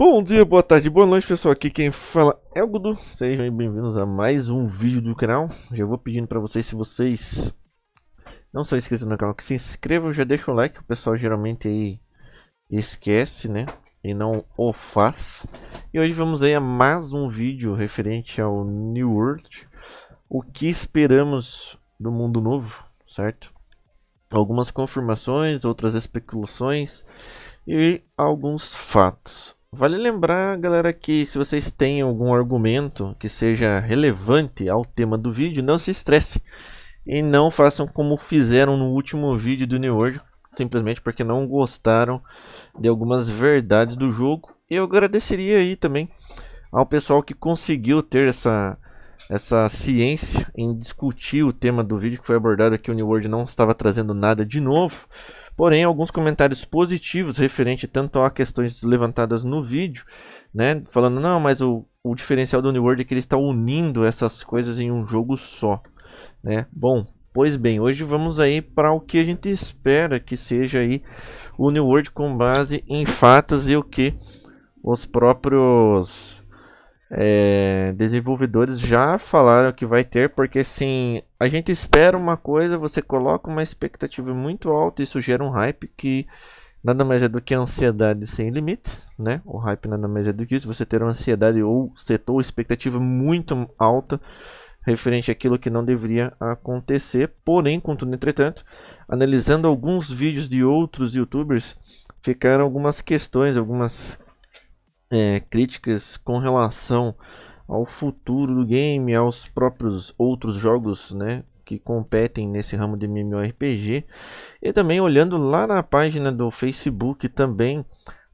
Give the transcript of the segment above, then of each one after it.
Bom dia, boa tarde, boa noite pessoal, aqui quem fala é o Gudu, sejam bem-vindos a mais um vídeo do canal, já vou pedindo para vocês, se vocês não são inscritos no canal, que se inscrevam, já deixa o like, o pessoal geralmente aí esquece, né, e não o faz. E hoje vamos aí a mais um vídeo referente ao New World, o que esperamos do mundo novo, certo? Algumas confirmações, outras especulações e alguns fatos. Vale lembrar, galera, que se vocês têm algum argumento que seja relevante ao tema do vídeo, não se estresse. E não façam como fizeram no último vídeo do New World, simplesmente porque não gostaram de algumas verdades do jogo. Eu agradeceria aí também ao pessoal que conseguiu ter essa, essa ciência em discutir o tema do vídeo que foi abordado aqui. O New World não estava trazendo nada de novo. Porém, alguns comentários positivos referente tanto a questões levantadas no vídeo, né? Falando, não, mas o, o diferencial do New World é que ele está unindo essas coisas em um jogo só, né? Bom, Pois bem, hoje vamos aí para o que a gente espera que seja aí o New World com base em fatos e o que os próprios é, desenvolvedores já falaram que vai ter, porque assim, a gente espera uma coisa, você coloca uma expectativa muito alta, isso gera um hype que nada mais é do que ansiedade sem limites, né? O hype nada mais é do que isso, você ter uma ansiedade ou setou expectativa muito alta referente àquilo que não deveria acontecer. Porém, contudo, entretanto, analisando alguns vídeos de outros youtubers, ficaram algumas questões, algumas é, críticas com relação ao futuro do game, aos próprios outros jogos, né, que competem nesse ramo de MMORPG. E também olhando lá na página do Facebook também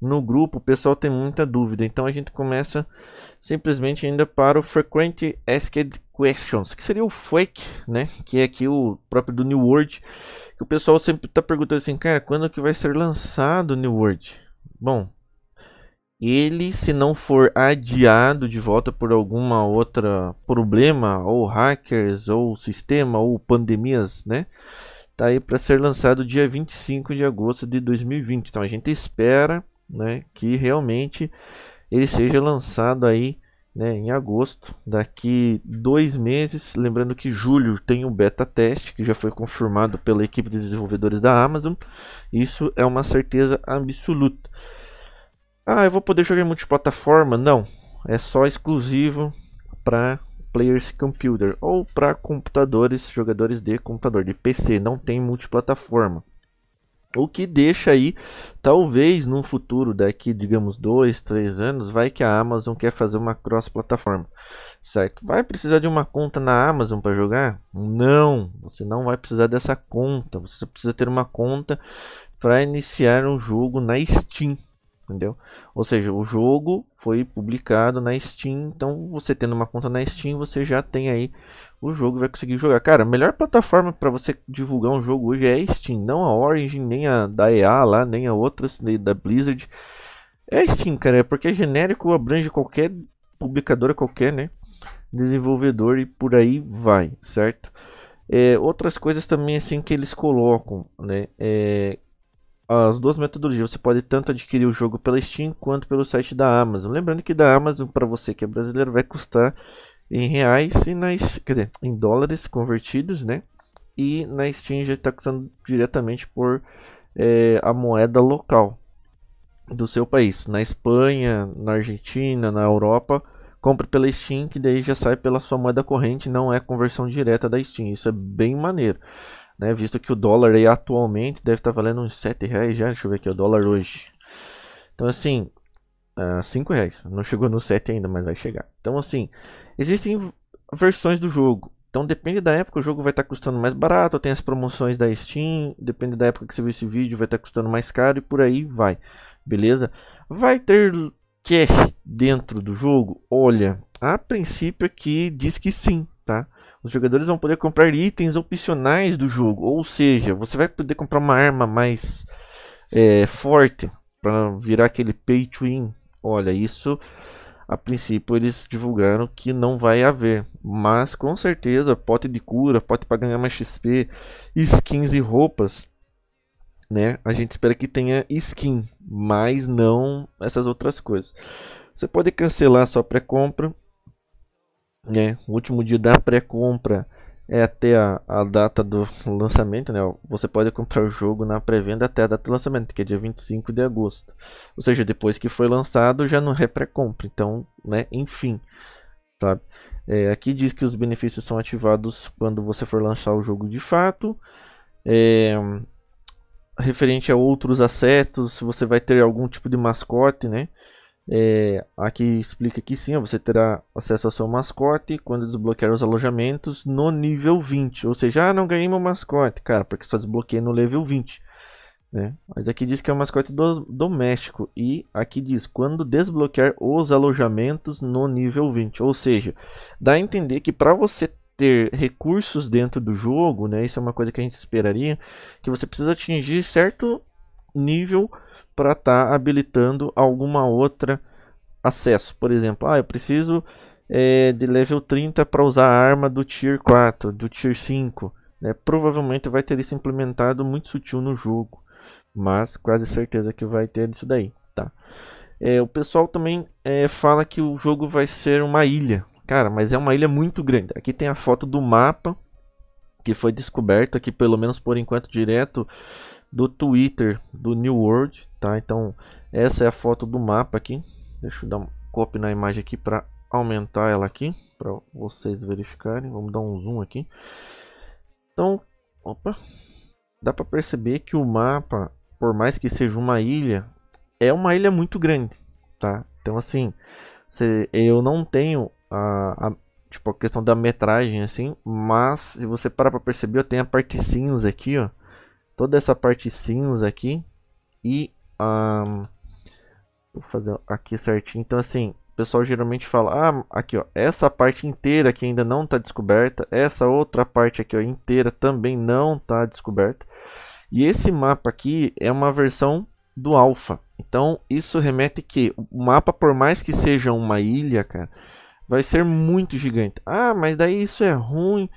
no grupo, o pessoal tem muita dúvida. Então a gente começa simplesmente ainda para o Frequent Asked Questions, que seria o FAQ, né? Que é aqui o próprio do New World. Que o pessoal sempre está perguntando assim, cara, quando que vai ser lançado o New World? Bom, ele, se não for adiado de volta por alguma outra problema, ou hackers, ou sistema, ou pandemias, né? Tá aí para ser lançado dia 25 de agosto de 2020. Então a gente espera, né, que realmente ele seja lançado aí, né, em agosto, daqui dois meses. Lembrando que julho tem o beta teste que já foi confirmado pela equipe de desenvolvedores da Amazon. Isso é uma certeza absoluta. Ah, eu vou poder jogar em multiplataforma? Não, é só exclusivo para players computer ou para computadores, jogadores de computador, de PC, não tem multiplataforma. O que deixa aí, talvez no futuro daqui, digamos, dois, três anos, vai que a Amazon quer fazer uma cross-plataforma, certo? Vai precisar de uma conta na Amazon para jogar? Não, você não vai precisar dessa conta. Você precisa ter uma conta para iniciar um jogo na Steam, entendeu? Ou seja, o jogo foi publicado na Steam, então você tendo uma conta na Steam, você já tem aí o jogo vai conseguir jogar. Cara, a melhor plataforma para você divulgar um jogo hoje é a Steam, não a Origin, nem a da EA lá, nem a outras da Blizzard. É Steam, cara, é porque é genérico, abrange qualquer publicadora qualquer, né? Desenvolvedor e por aí vai, certo? É, outras coisas também assim que eles colocam, né? É, as duas metodologias você pode tanto adquirir o jogo pela Steam quanto pelo site da Amazon. Lembrando que da Amazon, para você que é brasileiro, vai custar em reais e nas, quer dizer, em dólares convertidos, né? E na Steam já está custando diretamente por é, a moeda local do seu país. Na Espanha, na Argentina, na Europa, compre pela Steam que daí já sai pela sua moeda corrente, não é conversão direta da Steam. Isso é bem maneiro né? Visto que o dólar aí atualmente deve estar tá valendo uns 7 reais já. Deixa eu ver aqui o dólar hoje. Então assim, uh, é, 5 reais. Não chegou no 7 ainda, mas vai chegar. Então assim, existem versões do jogo. Então depende da época, o jogo vai estar tá custando mais barato, tem as promoções da Steam, depende da época que você viu esse vídeo, vai estar tá custando mais caro e por aí vai. Beleza? Vai ter cash dentro do jogo? Olha, a princípio aqui diz que sim, Tá? Os jogadores vão poder comprar itens opcionais do jogo, ou seja, você vai poder comprar uma arma mais é, forte para virar aquele pay to win. Olha, isso a princípio eles divulgaram que não vai haver, mas com certeza pote de cura, pote para ganhar mais XP, skins e roupas, né? A gente espera que tenha skin, mas não essas outras coisas. Você pode cancelar sua pré-compra né? O último dia da pré-compra é até a, a, data do lançamento, né? Você pode comprar o jogo na pré-venda até a data do lançamento, que é dia 25 de agosto. Ou seja, depois que foi lançado, já não é pré-compra. Então, né? Enfim, sabe? É, aqui diz que os benefícios são ativados quando você for lançar o jogo de fato. É, referente a outros acessos, você vai ter algum tipo de mascote, né? É, aqui explica que sim, você terá acesso ao seu mascote quando desbloquear os alojamentos no nível 20. Ou seja, ah, não ganhei meu mascote, cara, porque só desbloqueei no level 20. Né? Mas aqui diz que é um mascote do, doméstico. E aqui diz quando desbloquear os alojamentos no nível 20. Ou seja, dá a entender que para você ter recursos dentro do jogo, né? Isso é uma coisa que a gente esperaria, que você precisa atingir certo nível para estar tá habilitando alguma outra acesso. Por exemplo, ah, eu preciso é, de level 30 para usar a arma do tier 4, do tier 5. Né? Provavelmente vai ter isso implementado muito sutil no jogo, mas quase certeza que vai ter isso daí. Tá? É, o pessoal também é, fala que o jogo vai ser uma ilha. Cara, mas é uma ilha muito grande. Aqui tem a foto do mapa que foi descoberto aqui, pelo menos por enquanto, direto do Twitter do New World, tá? Então, essa é a foto do mapa aqui. Deixa eu dar um copy na imagem aqui para aumentar ela aqui, para vocês verificarem. Vamos dar um zoom aqui. Então, opa, dá para perceber que o mapa, por mais que seja uma ilha, é uma ilha muito grande, tá? Então, assim, se, eu não tenho a, a tipo, a questão da metragem, assim, mas se você parar para perceber, eu tenho a parte cinza aqui, ó toda essa parte cinza aqui. E um, vou fazer aqui certinho. Então assim, o pessoal geralmente fala, ah, aqui ó, essa parte inteira que ainda não está descoberta, essa outra parte aqui ó, inteira também não está descoberta. E esse mapa aqui é uma versão do alfa. Então isso remete que o mapa, por mais que seja uma ilha, cara, vai ser muito gigante. Ah, mas daí isso é ruim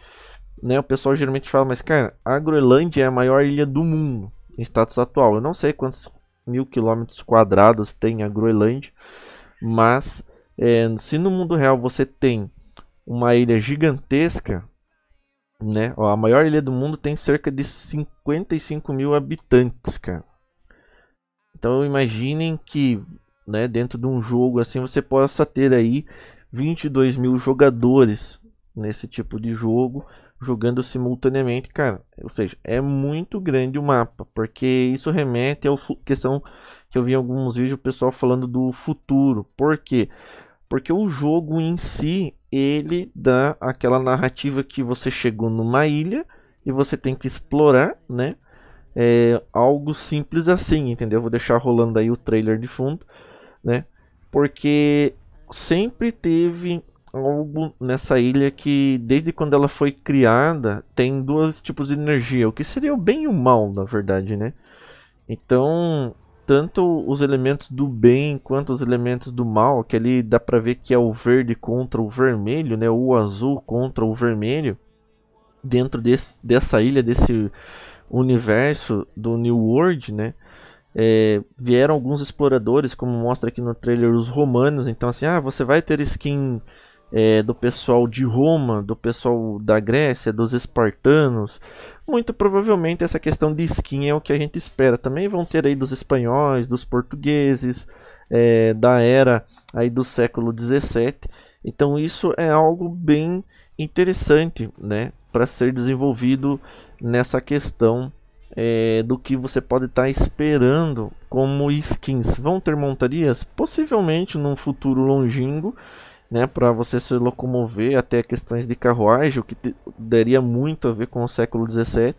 né, o pessoal geralmente fala, mas cara, a Groenlândia é a maior ilha do mundo em status atual. Eu não sei quantos mil quilômetros quadrados tem a Groenlândia, mas é, se no mundo real você tem uma ilha gigantesca, né, ó, a maior ilha do mundo tem cerca de 55 mil habitantes, cara. Então imaginem que né, dentro de um jogo assim você possa ter aí 22 mil jogadores nesse tipo de jogo jogando simultaneamente, cara. Ou seja, é muito grande o mapa, porque isso remete à questão que eu vi em alguns vídeos o pessoal falando do futuro. Por quê? Porque o jogo em si, ele dá aquela narrativa que você chegou numa ilha e você tem que explorar, né? É algo simples assim, entendeu? Vou deixar rolando aí o trailer de fundo, né? Porque sempre teve algo nessa ilha que, desde quando ela foi criada, tem dois tipos de energia, o que seria o bem e o mal, na verdade, né? Então, tanto os elementos do bem quanto os elementos do mal, que ali dá pra ver que é o verde contra o vermelho, né? O azul contra o vermelho. Dentro desse, dessa ilha, desse universo do New World, né? É, vieram alguns exploradores, como mostra aqui no trailer, os romanos. Então, assim, ah, você vai ter skin é, do pessoal de Roma, do pessoal da Grécia, dos espartanos. Muito provavelmente essa questão de skin é o que a gente espera. Também vão ter aí dos espanhóis, dos portugueses, é, da era aí do século 17. Então isso é algo bem interessante, né, para ser desenvolvido nessa questão é, do que você pode estar tá esperando como skins. Vão ter montarias? Possivelmente num futuro longínquo né, para você se locomover até questões de carruagem, o que daria muito a ver com o século XVII.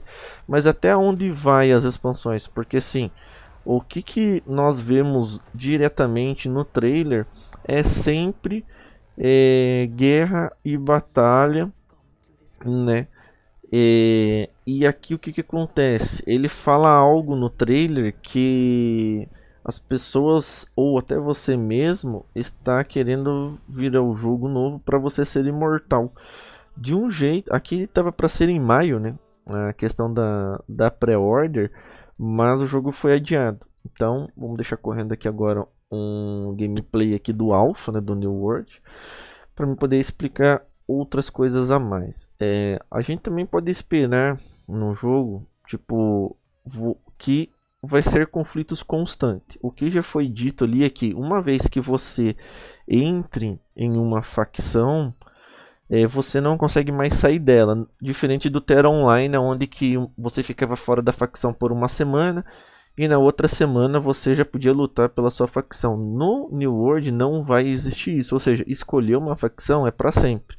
Mas até onde vai as expansões? Porque sim, o que, que nós vemos diretamente no trailer é sempre é, guerra e batalha, né? É, e aqui o que, que acontece? Ele fala algo no trailer que as pessoas ou até você mesmo está querendo virar o um jogo novo para você ser imortal. De um jeito, aqui estava para ser em maio, né? A questão da, da pré-order, mas o jogo foi adiado. Então, vamos deixar correndo aqui agora um gameplay aqui do Alpha, né, do New World, para me poder explicar outras coisas a mais. É, a gente também pode esperar no jogo, tipo, que vai ser conflitos constantes. O que já foi dito ali é que uma vez que você entre em uma facção, é, você não consegue mais sair dela. Diferente do Terra Online, onde que você ficava fora da facção por uma semana e na outra semana você já podia lutar pela sua facção. No New World não vai existir isso, ou seja, escolher uma facção é para sempre.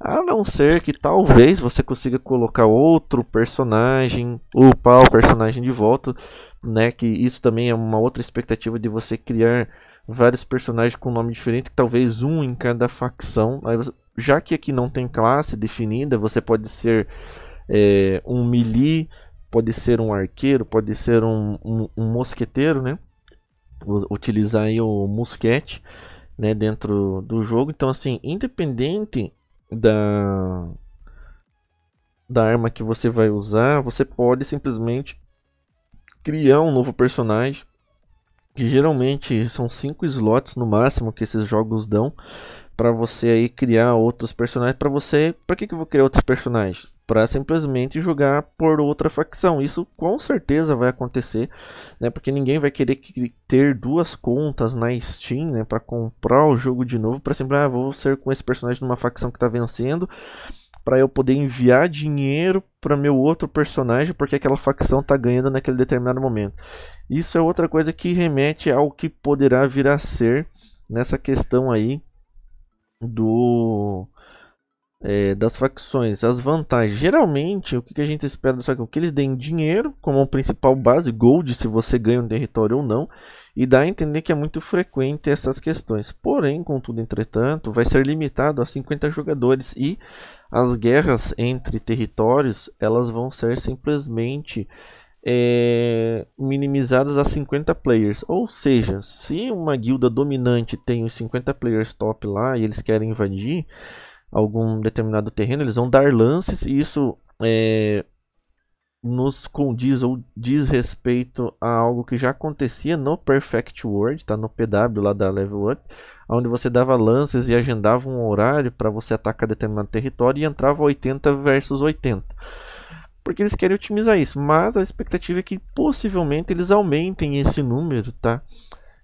A não ser que talvez você consiga colocar outro personagem, upar o personagem de volta, né? Que isso também é uma outra expectativa de você criar vários personagens com nome diferente, talvez um em cada facção. Você, já que aqui não tem classe definida, você pode ser é, um melee, pode ser um arqueiro, pode ser um, um, um mosqueteiro, né? Utilizar aí o mosquete né, dentro do jogo. Então, assim, independente da, da arma que você vai usar, você pode simplesmente criar um novo personagem. Que geralmente são 5 slots no máximo que esses jogos dão para você aí criar outros personagens para você. Para que que eu vou criar outros personagens? Para simplesmente jogar por outra facção. Isso com certeza vai acontecer, né? Porque ninguém vai querer ter duas contas na Steam, né, para comprar o jogo de novo para sempre ah, vou ser com esse personagem numa facção que tá vencendo para eu poder enviar dinheiro para meu outro personagem porque aquela facção tá ganhando naquele determinado momento. Isso é outra coisa que remete ao que poderá vir a ser nessa questão aí do é, das facções, as vantagens. Geralmente, o que, a gente espera dessa facção? Que eles deem dinheiro como principal base, gold, se você ganha um território ou não, e dá a entender que é muito frequente essas questões. Porém, contudo, entretanto, vai ser limitado a 50 jogadores e as guerras entre territórios elas vão ser simplesmente é, minimizadas a 50 players. Ou seja, se uma guilda dominante tem os 50 players top lá e eles querem invadir algum determinado terreno, eles vão dar lances e isso é, nos condiz ou diz respeito a algo que já acontecia no Perfect World, tá no PW lá da Level Up, onde você dava lances e agendava um horário para você atacar determinado território e entrava 80 versus 80 porque eles querem otimizar isso. Mas a expectativa é que possivelmente eles aumentem esse número, tá?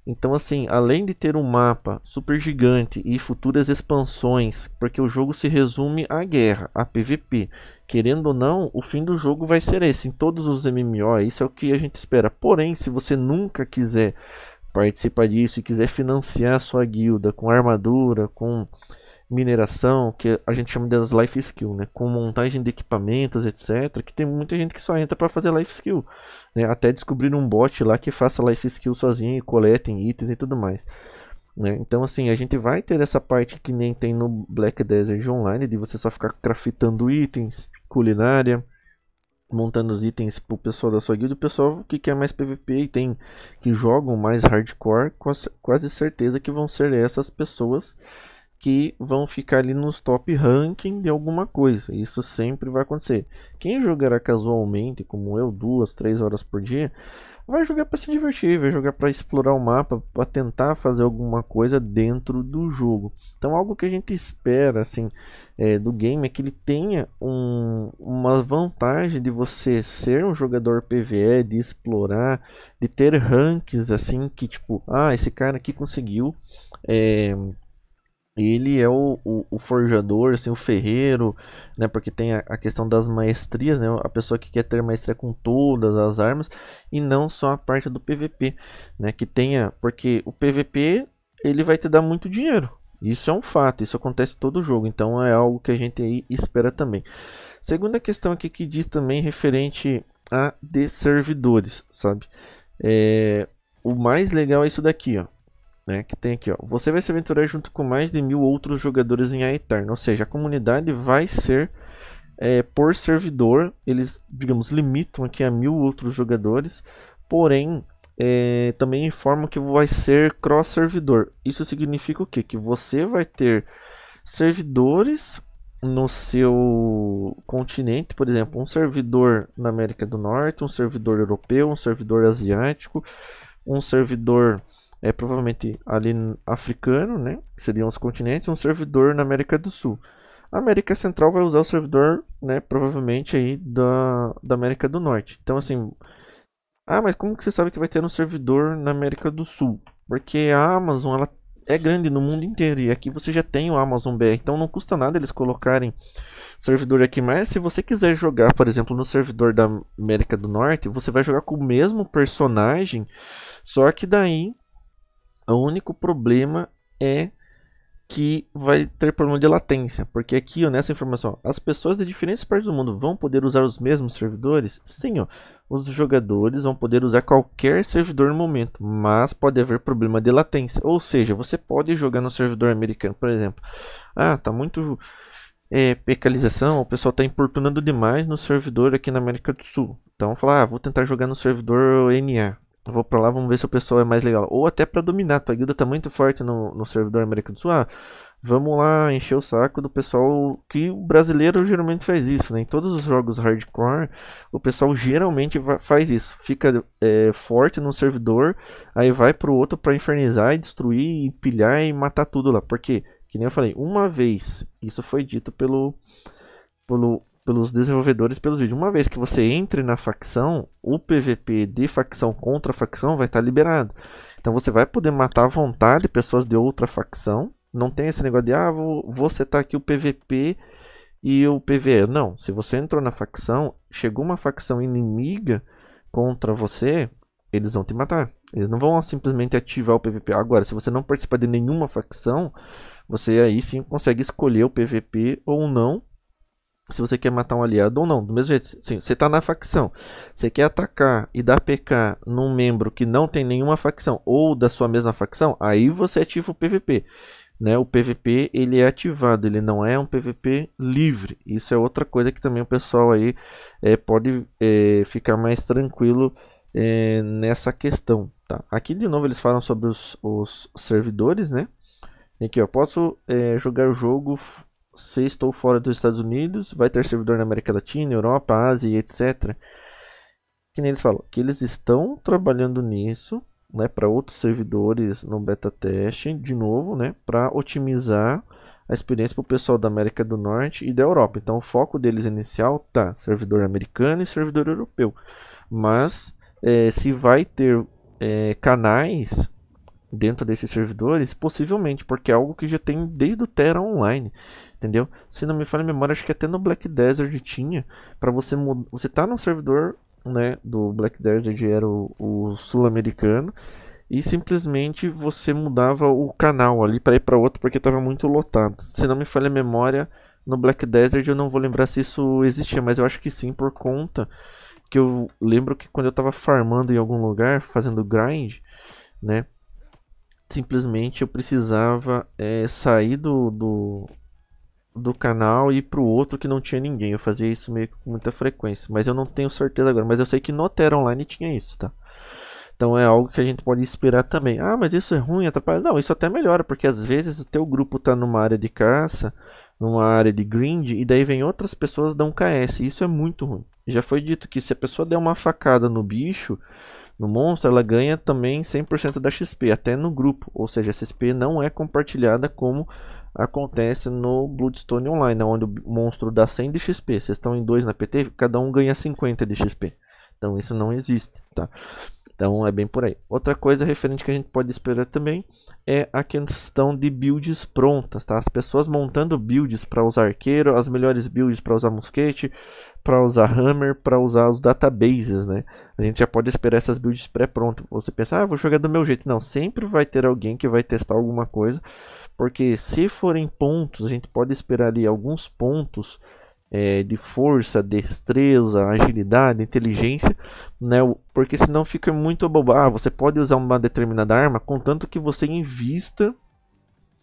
Então, assim, além de ter um mapa super gigante e futuras expansões, porque o jogo se resume à guerra, a PVP. Querendo ou não, o fim do jogo vai ser esse. Em todos os MMO, isso é o que a gente espera. Porém, se você nunca quiser participar disso e quiser financiar sua guilda com armadura, com mineração, que a gente chama das life skill, né? Com montagem de equipamentos, etc. Que tem muita gente que só entra para fazer life skill, né? Até descobrir um bot lá que faça life skill sozinho e coletem itens e tudo mais. Né? Então, assim, a gente vai ter essa parte que nem tem no Black Desert Online, de você só ficar craftando itens, culinária, montando os itens pro pessoal da sua guilda. O pessoal que quer mais PVP e tem que jogam mais hardcore, quase certeza que vão ser essas pessoas que vão ficar ali nos top ranking de alguma coisa. Isso sempre vai acontecer. Quem jogará casualmente, como eu, duas, três horas por dia, vai jogar para se divertir, vai jogar para explorar o mapa, para tentar fazer alguma coisa dentro do jogo. Então, algo que a gente espera assim é, do game é que ele tenha um, uma vantagem de você ser um jogador PVE, de explorar, de ter ranks assim que tipo, ah, esse cara aqui conseguiu. É, ele é o, o, o, forjador, assim, o ferreiro, né? Porque tem a, a, questão das maestrias, né? A pessoa que quer ter maestria com todas as armas e não só a parte do PVP, né? Que tenha, porque o PVP ele vai te dar muito dinheiro. Isso é um fato, isso acontece todo jogo, então é algo que a gente aí espera também. Segunda questão aqui que diz também referente a de servidores, sabe? É, o mais legal é isso daqui, ó né, que tem aqui, ó. Você vai se aventurar junto com mais de mil outros jogadores em Aetarn. Ou seja, a comunidade vai ser é, por servidor. Eles, digamos, limitam aqui a mil outros jogadores. Porém, é, também informam que vai ser cross-servidor. Isso significa o quê? Que você vai ter servidores no seu continente, por exemplo, um servidor na América do Norte, um servidor europeu, um servidor asiático, um servidor é provavelmente ali africano, né? Que seriam os continentes, um servidor na América do Sul. A América Central vai usar o servidor, né? Provavelmente aí da, da América do Norte. Então assim, ah, mas como que você sabe que vai ter um servidor na América do Sul? Porque a Amazon ela é grande no mundo inteiro e aqui você já tem o Amazon BR, então não custa nada eles colocarem servidor aqui. Mas se você quiser jogar, por exemplo, no servidor da América do Norte, você vai jogar com o mesmo personagem, só que daí o único problema é que vai ter problema de latência, porque aqui, ó, nessa informação, as pessoas de diferentes partes do mundo vão poder usar os mesmos servidores? Sim, ó, os jogadores vão poder usar qualquer servidor no momento, mas pode haver problema de latência, ou seja, você pode jogar no servidor americano, por exemplo. Ah, tá muito é, pecalização, o pessoal está importunando demais no servidor aqui na América do Sul. Então, falar, ah, vou tentar jogar no servidor NA. Eu então, vou pra lá, vamos ver se o pessoal é mais legal. Ou até pra dominar, tua guilda tá muito forte no, no servidor América do Sul. Tipo, ah, vamos lá encher o saco do pessoal que o brasileiro geralmente faz isso, né? Em todos os jogos hardcore, o pessoal geralmente faz isso. Fica é, forte no servidor, aí vai pro outro pra infernizar e destruir, e pilhar e matar tudo lá. Porque, que nem eu falei, uma vez, isso foi dito pelo, pelo pelos desenvolvedores pelos vídeos. Uma vez que você entre na facção, o PVP de facção contra facção vai estar tá liberado. Então você vai poder matar à vontade pessoas de outra facção. Não tem esse negócio de ah, vou, vou setar aqui o PVP e o PVE. Não, se você entrou na facção, chegou uma facção inimiga contra você, eles vão te matar. Eles não vão simplesmente ativar o PVP. Agora, se você não participar de nenhuma facção, você aí sim consegue escolher o PVP ou não se você quer matar um aliado ou não. Do mesmo jeito, sim, você está na facção, você quer atacar e dar PK num membro que não tem nenhuma facção ou da sua mesma facção, aí você ativa o PVP. Né? O PVP ele é ativado, ele não é um PVP livre. Isso é outra coisa que também o pessoal aí é, pode é, ficar mais tranquilo é, nessa questão. Tá? Aqui de novo eles falam sobre os, os servidores, né? Aqui eu posso jogar o jogo se estou fora dos Estados Unidos, vai ter servidor na América Latina, Europa, Ásia, etc. Que nem eles falam, que eles estão trabalhando nisso, né, para outros servidores no beta teste, de novo, né, para otimizar a experiência para o pessoal da América do Norte e da Europa. Então o foco deles inicial tá servidor americano e servidor europeu, mas é, se vai ter é, canais dentro desses servidores, possivelmente, porque é algo que já tem desde o Terra Online entendeu? Se não me falha a memória, acho que até no Black Desert tinha para você você tá no servidor, né, do Black Desert era o, o sul-americano e simplesmente você mudava o canal ali para ir para outro porque estava muito lotado. Se não me falha a memória, no Black Desert eu não vou lembrar se isso existia, mas eu acho que sim por conta que eu lembro que quando eu estava farmando em algum lugar, fazendo grind, né, simplesmente eu precisava é, sair do, do, do canal e pro outro que não tinha ninguém. Eu fazia isso meio com muita frequência, mas eu não tenho certeza agora. Mas eu sei que no Terra Online tinha isso, tá? Então é algo que a gente pode esperar também. Ah, mas isso é ruim, atrapalha. Não, isso até melhora, porque às vezes o teu grupo tá numa área de caça, numa área de grind, e daí vem outras pessoas dão KS. Isso é muito ruim. Já foi dito que se a pessoa der uma facada no bicho, no monstro, ela ganha também 100% da XP, até no grupo. Ou seja, a XP não é compartilhada como acontece no Bloodstone Online, né, onde o monstro dá 100 de XP. Vocês estão em dois na PT, cada um ganha 50 de XP. Então isso não existe, tá? Então é bem por aí. Outra coisa referente que a gente pode esperar também é a questão de builds prontas, tá? As pessoas montando builds para usar arqueiro, as melhores builds para usar mosquete, para usar hammer, para usar os databases, né? A gente já pode esperar essas builds pré-prontas. Você pensa, ah, vou jogar do meu jeito. Não, sempre vai ter alguém que vai testar alguma coisa porque se forem pontos, a gente pode esperar ali alguns pontos é, de força, destreza, agilidade, inteligência, né? Porque senão fica muito abobado. Ah, você pode usar uma determinada arma, contanto que você invista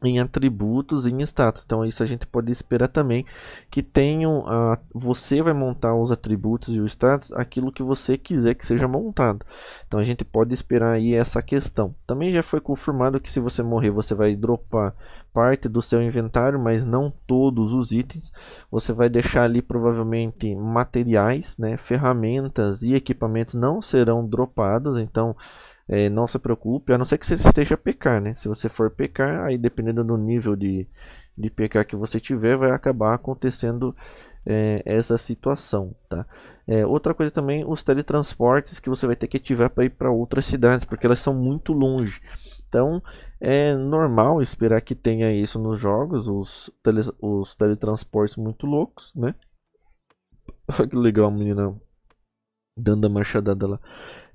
em atributos e em status. Então isso a gente pode esperar também que tenham a, ah, você vai montar os atributos e o status aquilo que você quiser que seja montado. Então a gente pode esperar aí essa questão. Também já foi confirmado que se você morrer você vai dropar parte do seu inventário, mas não todos os itens. Você vai deixar ali provavelmente materiais, né, ferramentas e equipamentos não serão dropados, então é, não se preocupe, a não ser que você esteja a pecar, né? Se você for pecar, aí dependendo do nível de, de pecar que você tiver, vai acabar acontecendo é, essa situação, tá? É, outra coisa também, os teletransportes que você vai ter que ativar para ir para outras cidades, porque elas são muito longe. Então é normal esperar que tenha isso nos jogos, os, tele, os teletransportes muito loucos, né? que legal, menina dando a machadada lá.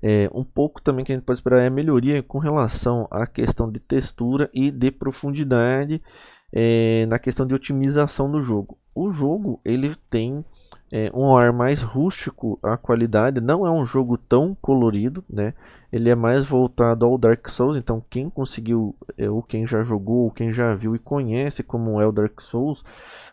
É, um pouco também que a gente pode esperar é a melhoria com relação à questão de textura e de profundidade é, na questão de otimização do jogo. O jogo ele tem é, um ar mais rústico a qualidade. Não é um jogo tão colorido, né? Ele é mais voltado ao Dark Souls. Então, quem conseguiu, é, ou quem já jogou, ou quem já viu e conhece como é o Dark Souls,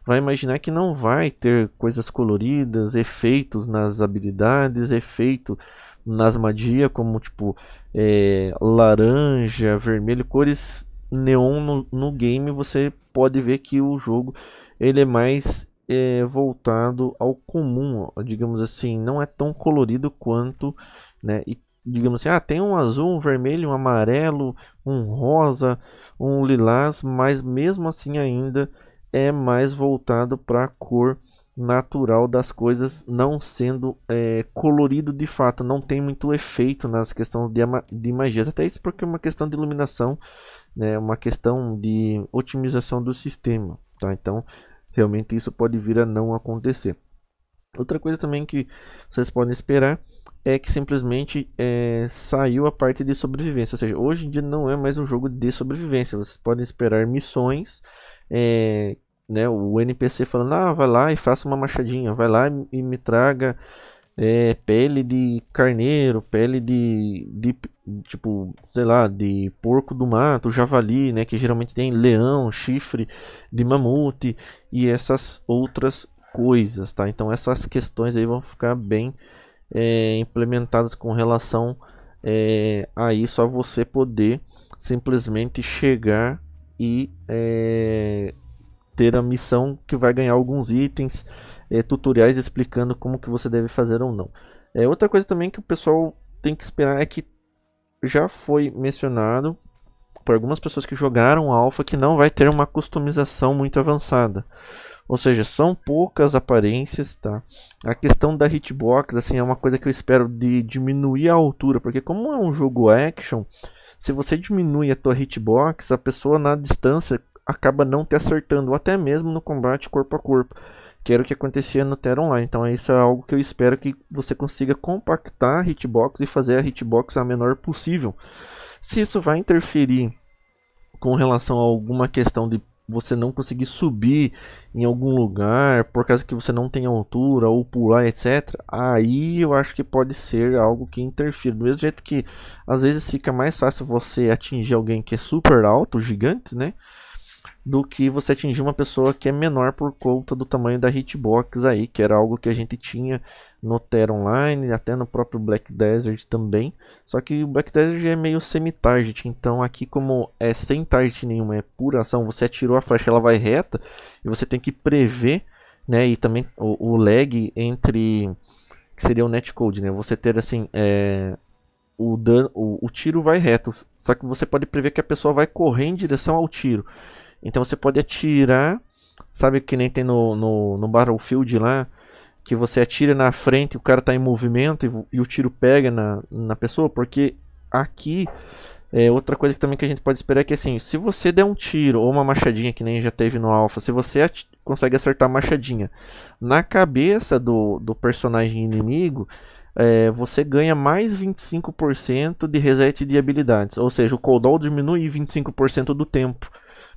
vai imaginar que não vai ter coisas coloridas, efeitos nas habilidades, efeito nas magias, como tipo é, laranja, vermelho, cores neon no, no game. Você pode ver que o jogo ele é mais é voltado ao comum, ó, digamos assim, não é tão colorido quanto, né? E digamos assim, ah, tem um azul, um vermelho, um amarelo, um rosa, um lilás, mas mesmo assim ainda é mais voltado para a cor natural das coisas, não sendo é, colorido de fato, não tem muito efeito nas questões de, de magias. Até isso porque é uma questão de iluminação, né, uma questão de otimização do sistema. Tá? Então, realmente isso pode vir a não acontecer. Outra coisa também que vocês podem esperar é que simplesmente é, saiu a parte de sobrevivência, ou seja, hoje em dia não é mais um jogo de sobrevivência. Vocês podem esperar missões, é, né, o NPC falando, ah, vai lá e faça uma machadinha, vai lá e me traga é, pele de carneiro, pele de, de, tipo, sei lá, de porco do mato, javali, né, que geralmente tem leão, chifre de mamute e essas outras coisas, tá? Então essas questões aí vão ficar bem é, implementadas com relação é, a isso, a você poder simplesmente chegar e é, ter a missão que vai ganhar alguns itens, é, tutoriais explicando como que você deve fazer ou não. É, outra coisa também que o pessoal tem que esperar é que já foi mencionado por algumas pessoas que jogaram alfa que não vai ter uma customização muito avançada. Ou seja, são poucas aparências, tá? A questão da hitbox, assim, é uma coisa que eu espero de diminuir a altura, porque como é um jogo action, se você diminui a tua hitbox, a pessoa na distância acaba não te acertando, ou até mesmo no combate corpo a corpo, que era o que acontecia no Terra Online. Então é isso é algo que eu espero que você consiga compactar a hitbox e fazer a hitbox a menor possível. Se isso vai interferir com relação a alguma questão de você não conseguir subir em algum lugar por causa que você não tem altura ou pular, etc. Aí eu acho que pode ser algo que interfira. Do mesmo jeito que às vezes fica mais fácil você atingir alguém que é super alto, gigante, né? do que você atingir uma pessoa que é menor por conta do tamanho da hitbox aí, que era algo que a gente tinha no Terra Online, até no próprio Black Desert também. Só que o Black Desert é meio semi-target, então aqui como é sem target nenhuma, é pura ação, você atirou a flecha, ela vai reta, e você tem que prever, né, e também o, o lag entre, que seria o netcode, né, você ter assim, é, o, dano, o, o tiro vai reto, só que você pode prever que a pessoa vai correr em direção ao tiro. Então você pode atirar, sabe que nem tem no, no, no Battlefield lá, que você atira na frente, e o cara está em movimento e, e, o tiro pega na, na pessoa, porque aqui é outra coisa que também que a gente pode esperar é que assim, se você der um tiro ou uma machadinha que nem já teve no Alpha, se você consegue acertar a machadinha na cabeça do, do personagem inimigo, é, você ganha mais 25% de reset de habilidades, ou seja, o cooldown diminui 25% do tempo.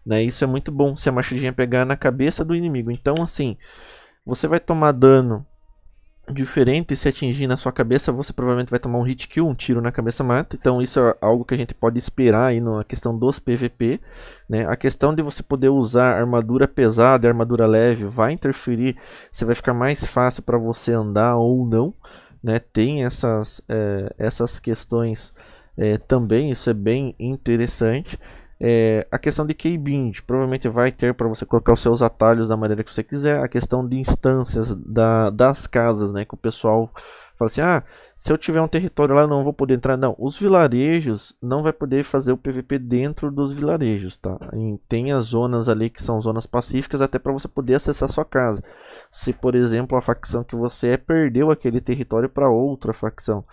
Né? Isso é muito bom se a machadinha pegar na cabeça do inimigo. Então, assim, você vai tomar dano diferente se atingir na sua cabeça, você provavelmente vai tomar um hit kill, um tiro na cabeça mata. Então isso é algo que a gente pode esperar aí na questão dos PVP, né? A questão de você poder usar armadura pesada, armadura leve, vai interferir você vai ficar mais fácil para você andar ou não, né? Tem essas é, essas questões é, também, isso é bem interessante. É, a questão de keybind provavelmente vai ter para você colocar os seus atalhos da maneira que você quiser. A questão de instâncias da, das casas, né? Que o pessoal fala assim: ah, se eu tiver um território lá, não vou poder entrar. Não, os vilarejos não vai poder fazer o PVP dentro dos vilarejos, tá? E tem as zonas ali que são zonas pacíficas até para você poder acessar sua casa. Se, por exemplo, a facção que você é perdeu aquele território para outra facção.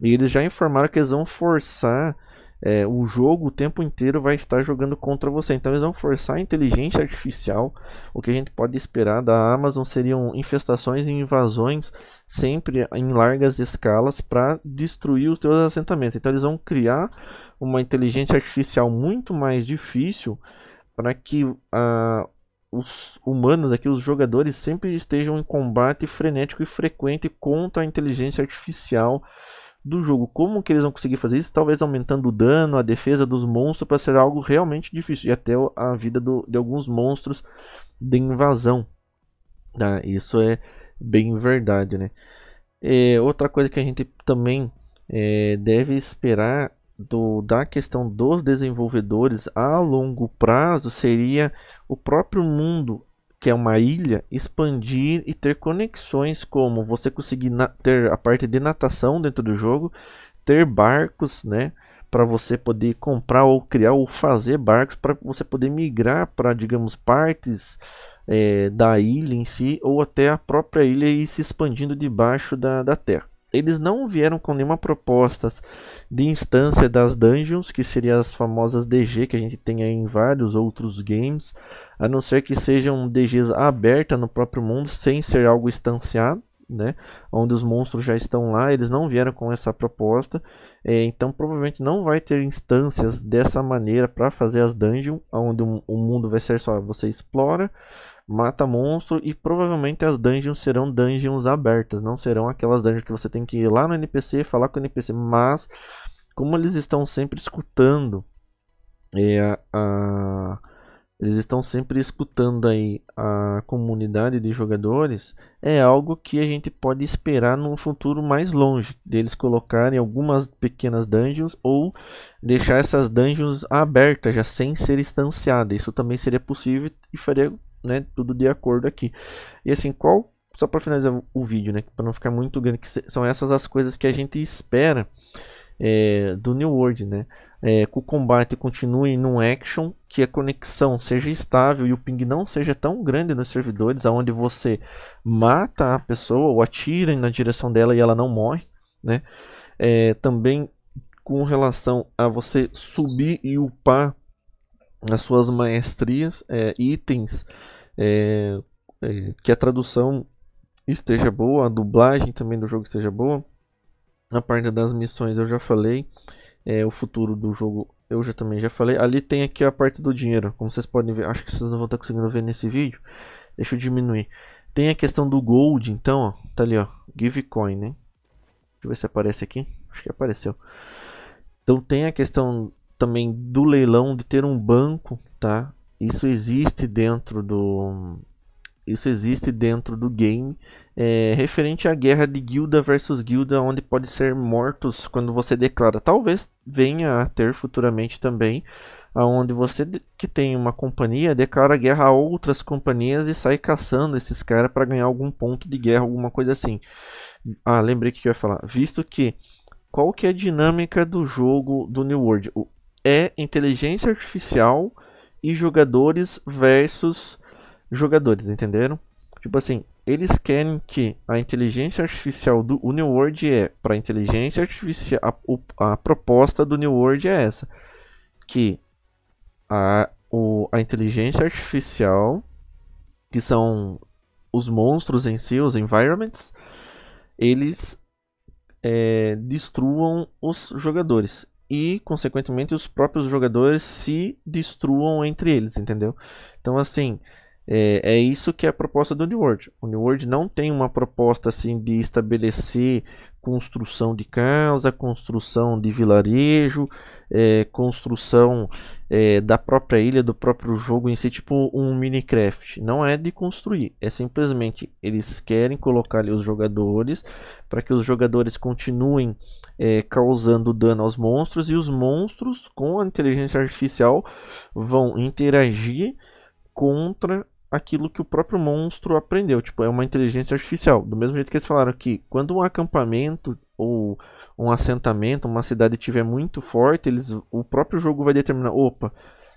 E eles já informaram que eles vão forçar é, o jogo o tempo inteiro vai estar jogando contra você. Então eles vão forçar a inteligência artificial. O que a gente pode esperar da Amazon seriam infestações e invasões sempre em largas escalas para destruir os teus assentamentos. Então eles vão criar uma inteligência artificial muito mais difícil para que uh, os humanos aqui, os jogadores, sempre estejam em combate frenético e frequente contra a inteligência artificial do jogo. Como que eles vão conseguir fazer isso? Talvez aumentando o dano, a defesa dos monstros para ser algo realmente difícil. E até a vida do, de alguns monstros de invasão. Tá? Isso é bem verdade, né? É, outra coisa que a gente também é, deve esperar do, da questão dos desenvolvedores a longo prazo seria o próprio mundo que é uma ilha, expandir e ter conexões como você conseguir ter a parte de natação dentro do jogo, ter barcos, né, para você poder comprar ou criar ou fazer barcos para você poder migrar para, digamos, partes é, da ilha em si ou até a própria ilha e se expandindo debaixo da, da terra eles não vieram com nenhuma proposta de instância das dungeons, que seriam as famosas DG que a gente tem em vários outros games, a não ser que sejam DGs abertas no próprio mundo, sem ser algo instanciado. Né, onde os monstros já estão lá, eles não vieram com essa proposta, é, então provavelmente não vai ter instâncias dessa maneira para fazer as dungeons, onde o, o mundo vai ser só você explora, mata monstro e provavelmente as dungeons serão dungeons abertas, não serão aquelas dungeons que você tem que ir lá no NPC, falar com o NPC, mas como eles estão sempre escutando é, a, eles estão sempre escutando aí a comunidade de jogadores, é algo que a gente pode esperar num futuro mais longe, deles colocarem algumas pequenas dungeons ou deixar essas dungeons abertas já sem ser instanciada. Isso também seria possível e faria né, tudo de acordo aqui. E assim, qual só para finalizar o vídeo, né, para não ficar muito grande, que são essas as coisas que a gente espera é, do New World, né? É, que o combate continue num action, que a conexão seja estável e o ping não seja tão grande nos servidores, aonde você mata a pessoa ou atira na direção dela e ela não morre, né? É, também com relação a você subir e upar nas suas maestrias é, itens é, é, que a tradução esteja boa, a dublagem também do jogo esteja boa. Na parte das missões eu já falei, é, o futuro do jogo eu já também já falei. Ali tem aqui a parte do dinheiro, como vocês podem ver, acho que vocês não vão estar conseguindo ver nesse vídeo. Deixa eu diminuir. Tem a questão do gold, então, ó, tá ali, ó, give coin, né? Deixa eu ver se aparece aqui. Acho que apareceu. Então tem a questão também do leilão de ter um banco, tá? Isso existe dentro do isso existe dentro do game é, referente à guerra de guilda versus guilda, onde pode ser mortos quando você declara. Talvez venha a ter futuramente também, aonde você que tem uma companhia declara guerra a outras companhias e sai caçando esses caras para ganhar algum ponto de guerra, alguma coisa assim. Ah, lembrei que eu ia falar. Visto que qual que é a dinâmica do jogo do New World? é inteligência artificial e jogadores versus jogadores, entenderam? Tipo assim, eles querem que a inteligência artificial do New World é para inteligência artificial a, a, proposta do New World é essa que a, o, a inteligência artificial que são os monstros em si os environments eles é, destruam os jogadores e, consequentemente, os próprios jogadores se destruam entre eles, entendeu? Então, assim, é, é isso que é a proposta do New World. O New World não tem uma proposta assim de estabelecer construção de casa, construção de vilarejo, é, construção é, da própria ilha, do próprio jogo em si, tipo um Minecraft. Não é de construir, é simplesmente eles querem colocar ali os jogadores para que os jogadores continuem é, causando dano aos monstros e os monstros com a inteligência artificial vão interagir contra aquilo que o próprio monstro aprendeu. Tipo, é uma inteligência artificial. Do mesmo jeito que eles falaram que quando um acampamento ou um assentamento, uma cidade tiver muito forte, eles, o próprio jogo vai determinar, opa,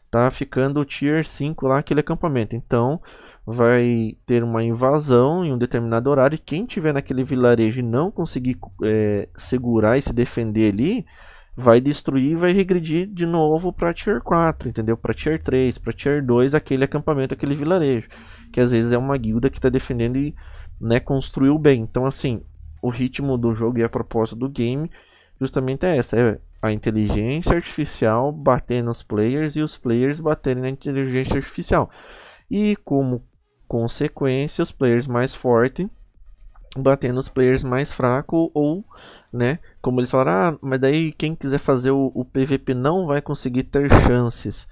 tá ficando o tier 5 lá aquele acampamento. Então, vai ter uma invasão em um determinado horário e quem tiver naquele vilarejo e não conseguir é, segurar e se defender ali, vai destruir e vai regredir de novo para tier 4, entendeu? Para tier 3, para tier 2, aquele acampamento, aquele vilarejo, que às vezes é uma guilda que está defendendo e né, construiu bem. Então, assim, o ritmo do jogo e a proposta do game justamente é essa, é a inteligência artificial bater nos players e os players baterem na inteligência artificial. E como consequência, os players mais fortes bater nos players mais fracos ou, né, como eles falaram, ah, mas daí quem quiser fazer o, o PVP não vai conseguir ter chances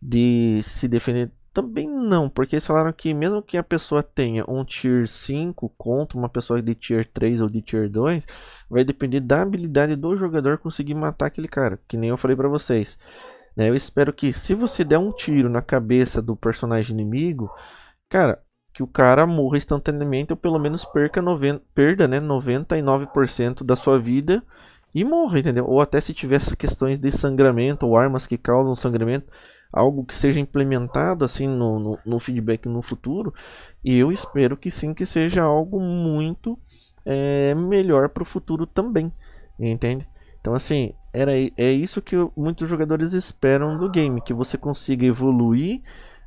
de se defender. Também não, porque eles falaram que mesmo que a pessoa tenha um tier 5 contra uma pessoa de tier 3 ou de tier 2, vai depender da habilidade do jogador conseguir matar aquele cara, que nem eu falei para vocês. Né? Eu espero que se você der um tiro na cabeça do personagem inimigo, cara, que o cara morra instantaneamente ou pelo menos perca noven... perda, né, 99% da sua vida e morra, entendeu? Ou até se tivesse questões de sangramento ou armas que causam sangramento, algo que seja implementado assim no, no, no feedback no futuro. E eu espero que sim, que seja algo muito é, melhor para o futuro também, entende? Então assim, era, é isso que muitos jogadores esperam do game, que você consiga evoluir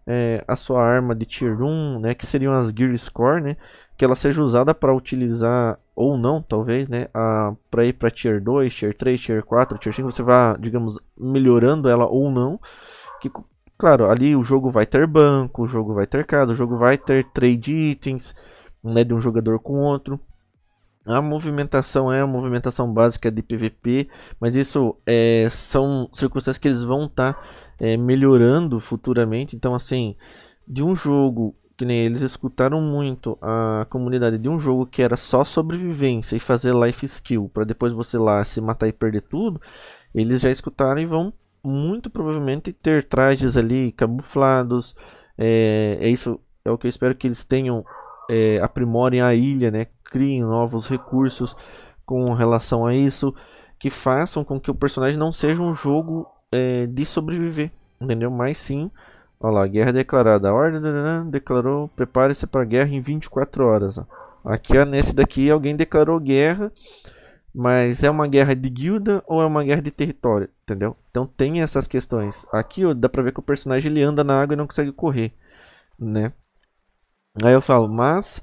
é, a sua arma de tier 1, né, que seriam as Gear Score, né, que ela seja usada para utilizar ou não, talvez, né, para ir para tier 2, tier 3, tier 4, tier 5, você vá, digamos, melhorando ela ou não, que claro, ali o jogo vai ter banco, o jogo vai ter cada, o jogo vai ter trade itens, né, de um jogador com outro. A movimentação é a movimentação básica de PVP, mas isso é, são circunstâncias que eles vão estar tá, é, melhorando futuramente. Então, assim, de um jogo que nem eles escutaram muito a comunidade de um jogo que era só sobrevivência e fazer life skill para depois você lá se matar e perder tudo, eles já escutaram e vão muito provavelmente ter trajes ali camuflados. É, é isso, é o que eu espero que eles tenham é, aprimorem a ilha, né? criem novos recursos com relação a isso, que façam com que o personagem não seja um jogo é, de sobreviver, entendeu? Mas sim, olha lá, guerra declarada, a ordem declarou, prepare-se para a guerra em 24 horas. Aqui nesse daqui alguém declarou guerra, mas é uma guerra de guilda ou é uma guerra de território, entendeu? Então tem essas questões. Aqui ó, dá pra ver que o personagem ele anda na água e não consegue correr, né? Aí eu falo, mas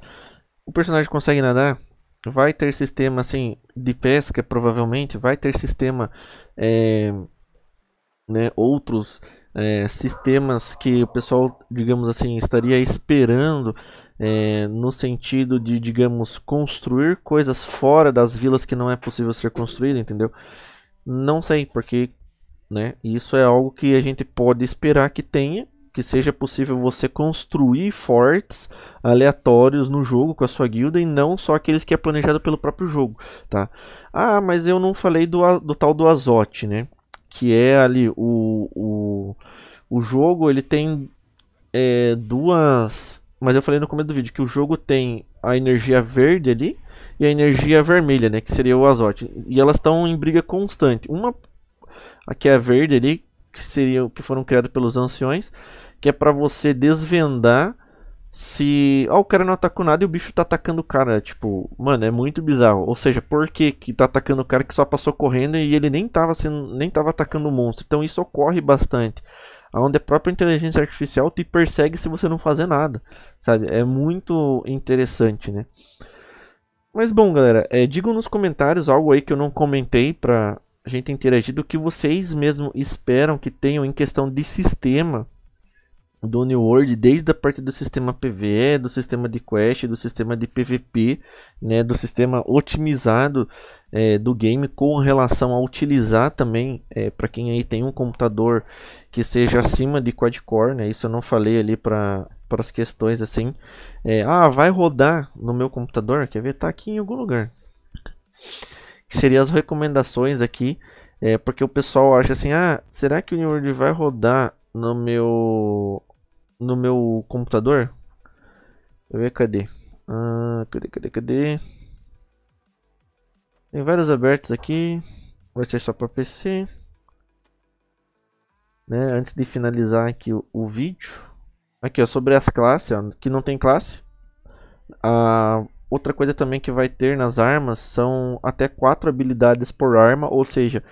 o personagem consegue nadar? Vai ter sistema assim de pesca, provavelmente. Vai ter sistema, é, né, outros é, sistemas que o pessoal, digamos assim, estaria esperando é, no sentido de, digamos, construir coisas fora das vilas que não é possível ser construída, entendeu? Não sei, porque né, isso é algo que a gente pode esperar que tenha, que seja possível você construir fortes aleatórios no jogo com a sua guilda e não só aqueles que é planejado pelo próprio jogo, tá? Ah, mas eu não falei do, do tal do Azote, né? Que é ali o, o, o jogo ele tem é, duas. Mas eu falei no começo do vídeo que o jogo tem a energia verde ali e a energia vermelha, né? Que seria o azote. E elas estão em briga constante. Uma aqui é a verde ali, que seriam que foram criados pelos anciões, que é para você desvendar se, ó, oh, ah, o cara não atacou nada e o bicho tá atacando o cara, tipo, mano, é muito bizarro. Ou seja, por que que tá atacando o cara que só passou correndo e ele nem tava sendo, nem tava atacando o monstro? Então isso ocorre bastante. Onde a própria inteligência artificial te persegue se você não fazer nada, sabe? É muito interessante, né? Mas bom, galera, é, digam nos comentários algo aí que eu não comentei pra a gente interagir do que vocês mesmo esperam que tenham em questão de sistema do New World, desde a parte do sistema PVE, do sistema de quest, do sistema de PVP, né, do sistema otimizado é, do game com relação a utilizar também é, para quem aí tem um computador que seja acima de quad core, né, isso eu não falei ali para para as questões assim, é, ah, vai rodar no meu computador, quer ver? Tá aqui em algum lugar que seriam as recomendações aqui, é, porque o pessoal acha assim, ah, será que o World vai rodar no meu no meu computador? Eu ver cadê? Ah, cadê, cadê, cadê? Tem vários abertos aqui. Vai ser só para PC. Né? Antes de finalizar aqui o, o vídeo, aqui ó, sobre as classes, ó, que não tem classe. Outra coisa também que vai ter nas armas são até quatro habilidades por arma, ou seja,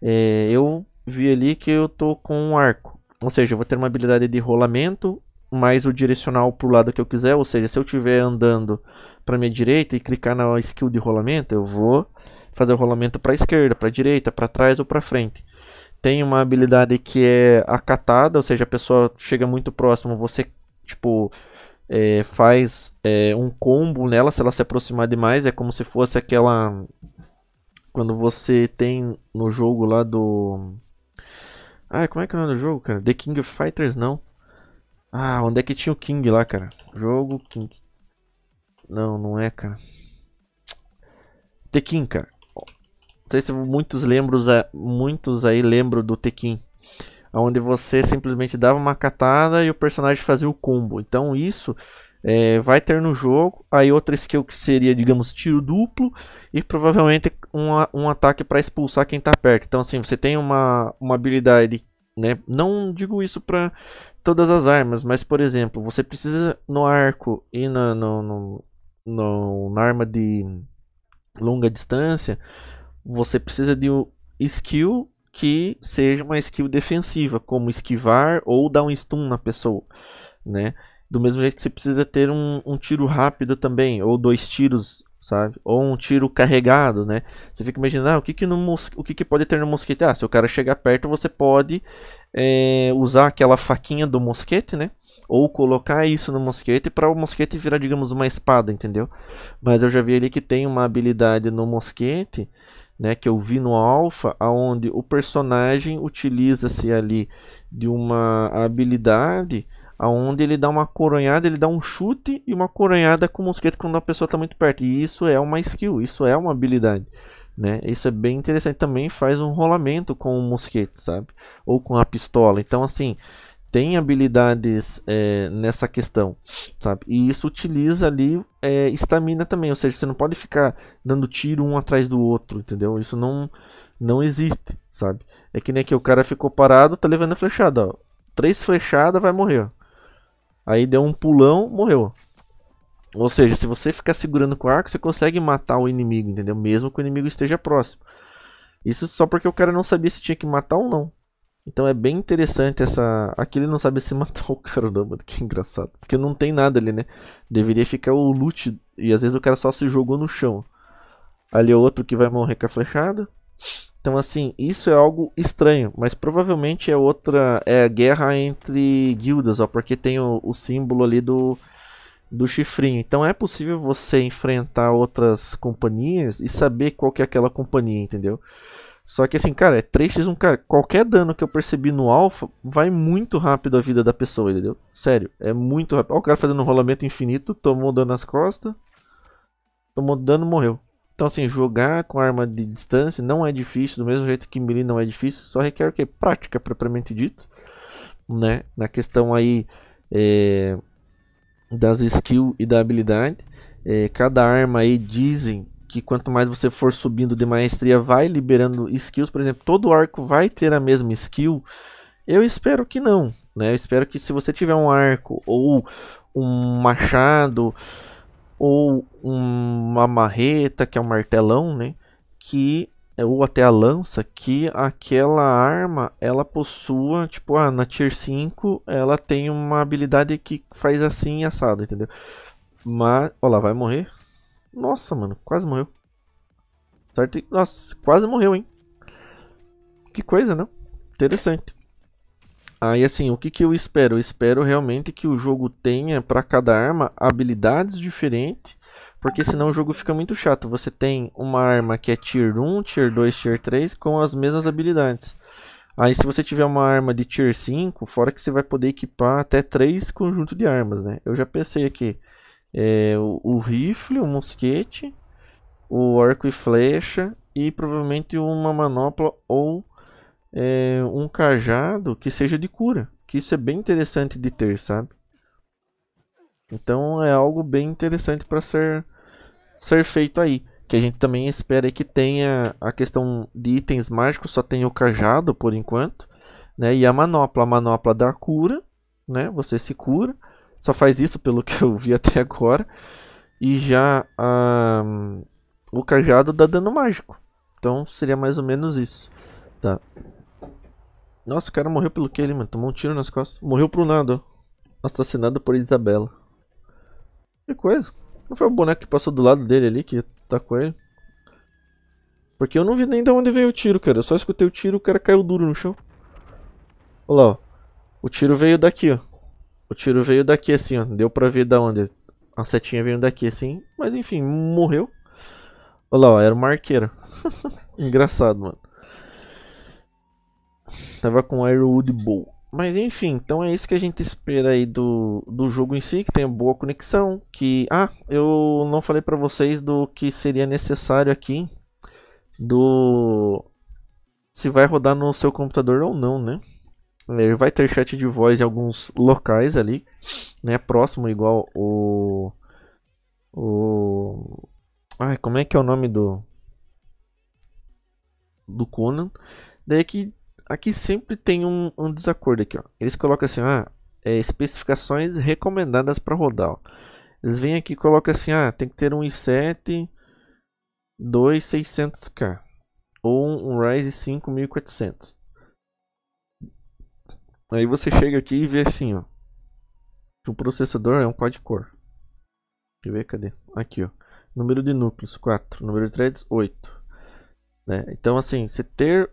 é, eu vi ali que eu tô com um arco. Ou seja, eu vou ter uma habilidade de rolamento, mais o direcional para o lado que eu quiser. Ou seja, se eu estiver andando para minha direita e clicar na skill de rolamento, eu vou fazer o rolamento para a esquerda, para a direita, para trás ou para frente. Tem uma habilidade que é acatada, ou seja, a pessoa chega muito próximo, você tipo é, faz é, um combo nela, se ela se aproximar demais, é como se fosse aquela. Quando você tem no jogo lá do. Ah, como é que é o nome do jogo, cara? The King of Fighters, não. Ah, onde é que tinha o King lá, cara? Jogo King. Não, não é, cara. Tekin, cara. Não sei se muitos lembram muitos aí lembram do Tekin onde você simplesmente dava uma catada e o personagem fazia o combo. Então isso é, vai ter no jogo. Aí outra skill que seria, digamos, tiro duplo e provavelmente um, um ataque para expulsar quem está perto. Então assim, você tem uma, uma habilidade, né? Não digo isso para todas as armas, mas por exemplo, você precisa no arco e na, no, no, no, na arma de longa distância, você precisa de skill que seja uma skill defensiva, como esquivar ou dar um stun na pessoa, né? Do mesmo jeito que você precisa ter um, um tiro rápido também, ou dois tiros, sabe? Ou um tiro carregado, né? Você fica imaginando ah, o, que, que, no o que, que pode ter no mosquete. Ah, se o cara chegar perto, você pode é, usar aquela faquinha do mosquete, né? Ou colocar isso no mosquete para o mosquete virar, digamos, uma espada, entendeu? Mas eu já vi ali que tem uma habilidade no mosquete né, que eu vi no Alpha, aonde o personagem utiliza-se ali de uma habilidade aonde ele dá uma coronhada, ele dá um chute e uma coronhada com o mosquete quando a pessoa está muito perto. E isso é uma skill, isso é uma habilidade. Né? Isso é bem interessante. Também faz um rolamento com o mosquete, sabe? Ou com a pistola. Então, assim, tem habilidades é, nessa questão, sabe? E isso utiliza ali é, estamina é, também, ou seja, você não pode ficar dando tiro um atrás do outro, entendeu? Isso não não existe, sabe? É que nem que o cara ficou parado, tá levando a flechada, ó. Três flechadas, vai morrer. Aí deu um pulão, morreu. Ou seja, se você ficar segurando com o arco, você consegue matar o inimigo, entendeu? Mesmo que o inimigo esteja próximo. Isso só porque o cara não sabia se tinha que matar ou não. Então é bem interessante essa. Aqui ele não sabe se matou o caramba, que engraçado. Porque não tem nada ali, né? Deveria ficar o loot. E às vezes o cara só se jogou no chão. Ali é outro que vai morrer com a flechada. Então, assim, isso é algo estranho, mas provavelmente é outra. É a guerra entre guildas, ó, porque tem o, o símbolo ali do, do chifrinho. Então, é possível você enfrentar outras companhias e saber qual que é aquela companhia, entendeu? Só que assim, cara, é 3x1, cara. Qualquer dano que eu percebi no alfa vai muito rápido a vida da pessoa, entendeu? Sério, é muito rápido. Olha o cara fazendo um rolamento infinito, tomou dano nas costas, tomou dano morreu. Então, assim, jogar com arma de distância não é difícil, do mesmo jeito que melee não é difícil, só requer o que? Prática, propriamente dito. Né? Na questão aí é, das skills e da habilidade. É, cada arma aí dizem que quanto mais você for subindo de maestria, vai liberando skills. Por exemplo, todo arco vai ter a mesma skill. Eu espero que não. Né? Eu espero que se você tiver um arco ou um machado ou uma marreta, que é um martelão, né? Que ou até a lança, que aquela arma ela possua, tipo, ah, na tier 5 ela tem uma habilidade que faz assim assado, entendeu? Mas, olha lá, vai morrer. Nossa, mano, quase morreu. Certo? Nossa, quase morreu, hein? Que coisa, né? Interessante. Aí, ah, assim, o que, que eu espero? Eu espero realmente que o jogo tenha para cada arma habilidades diferentes, porque senão o jogo fica muito chato. Você tem uma arma que é tier 1, tier 2, tier 3 com as mesmas habilidades. Aí se você tiver uma arma de tier 5, fora que você vai poder equipar até 3 conjuntos de armas, né? Eu já pensei aqui, é, o, o, rifle, o mosquete, o arco e flecha e provavelmente uma manopla ou é, um cajado que seja de cura. Que isso é bem interessante de ter, sabe? Então é algo bem interessante para ser, ser feito aí. Que a gente também espera que tenha a questão de itens mágicos, só tem o cajado por enquanto. Né? E a manopla, a manopla da cura, né? Você se cura só faz isso pelo que eu vi até agora. E já o cajado dá tá dano mágico. Então seria mais ou menos isso. Tá. Nossa, o cara morreu pelo que ele, mano? Tomou um tiro nas costas. Morreu pro nada, ó. Assassinado por Isabela. Que coisa. Não foi o boneco que passou do lado dele ali que tá com ele? Porque eu não vi nem de onde veio o tiro, cara. Eu só escutei o tiro e o cara caiu duro no chão. Olha lá, ó. O tiro veio daqui, ó. O tiro veio daqui assim, ó. Deu pra ver da onde. A setinha veio daqui assim. Mas enfim, morreu. Olha lá, ó, era uma arqueira. Engraçado, mano. Tava com Airwood Bow. Mas enfim, então é isso que a gente espera aí do, do jogo em si, que tenha boa conexão, que... Ah, eu não falei pra vocês do que seria necessário aqui, do... Se vai rodar no seu computador ou não, né? Né, ele vai ter chat de voz em alguns locais ali, né? Próximo, igual o. O. Ai, como é que é o nome do. Do Conan. Daí que aqui sempre tem um, um, desacordo aqui, ó. Eles colocam assim, ah, é, especificações recomendadas para rodar. Ó. Eles vêm aqui e colocam assim, ah, tem que ter um i7 2600K ou um Ryzen 5400. Aí você chega aqui e vê assim, ó. O processador é um quad-core. Deixa eu ver, cadê? Aqui, ó. Número de núcleos, 4. Número de threads, 8. Né? Então, assim, se ter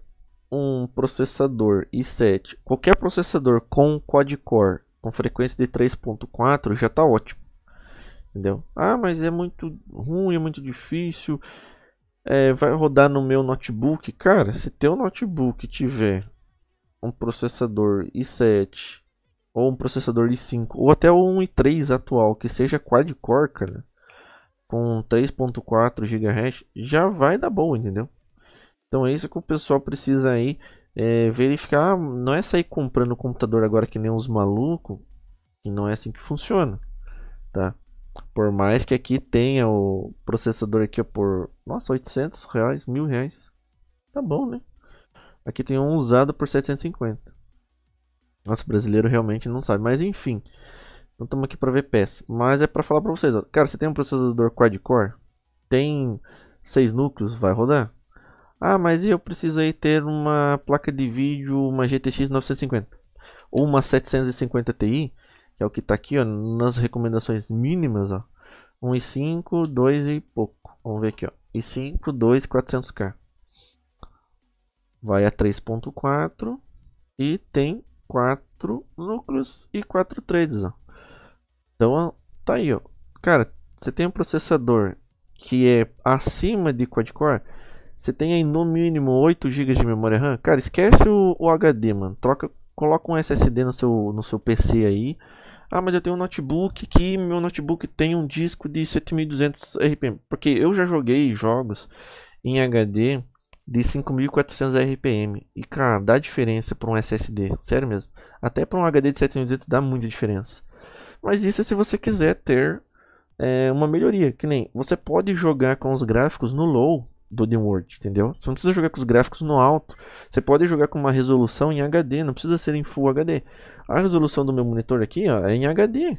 um processador i7, qualquer processador com quad-core com frequência de 3.4 já está ótimo. Entendeu? Ah, mas é muito ruim, é muito difícil. É, vai rodar no meu notebook. Cara, se teu notebook tiver um processador i7 ou um processador i5 ou até um i3 atual que seja quad-core, cara, com 3.4 GHz, já vai dar bom, entendeu? Então é isso que o pessoal precisa aí é, verificar. Ah, não é sair comprando computador agora que nem uns malucos, e não é assim que funciona, tá? Por mais que aqui tenha o processador aqui por, nossa, 800 reais, mil reais, tá bom, né? Aqui tem um usado por 750. Nossa, brasileiro realmente não sabe. Mas enfim. Não estamos aqui para ver peça. Mas é para falar para vocês. Ó. Cara, você tem um processador quad-core? Tem 6 núcleos? Vai rodar? Ah, mas e eu preciso aí ter uma placa de vídeo, uma GTX 950. Ou uma 750 Ti. Que é o que está aqui ó, nas recomendações mínimas. Ó. 1,5, 2 e pouco. Vamos ver aqui. Ó. E 5, 2, 400K vai a 3.4 e tem 4 núcleos e 4 threads. Ó. Então tá aí, ó. cara, você tem um processador que é acima de quad-core, você tem aí no mínimo 8 GB de memória RAM, cara, esquece o, o HD, mano. Troca, coloca um SSD no seu, no seu PC aí. Ah, mas eu tenho um notebook que meu notebook tem um disco de 7200 RPM. Porque eu já joguei jogos em HD de 5.400 RPM. E cara, dá diferença para um SSD, sério mesmo. Até para um HD de 718 dá muita diferença. Mas isso é se você quiser ter é, uma melhoria, que nem você pode jogar com os gráficos no low do World entendeu? Você não precisa jogar com os gráficos no alto. Você pode jogar com uma resolução em HD, não precisa ser em Full HD. A resolução do meu monitor aqui ó, é em HD,